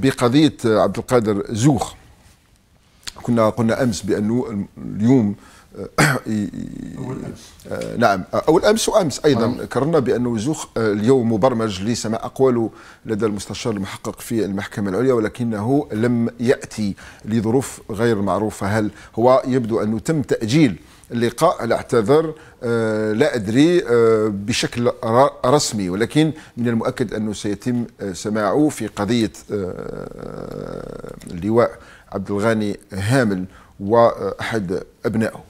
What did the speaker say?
بقضيه عبد القادر زوخ كنا قلنا امس بانه اليوم أول أمس. آه، نعم آه، اول امس وامس ايضا كررنا نعم. بان زوخ آه، اليوم مبرمج لسماع اقواله لدى المستشار المحقق في المحكمه العليا ولكنه لم ياتي لظروف غير معروفه هل هو يبدو انه تم تاجيل اللقاء لا اعتذر أه لا أدري أه بشكل رسمي ولكن من المؤكد أنه سيتم سماعه في قضية أه اللواء عبد الغني هامل واحد ابنائه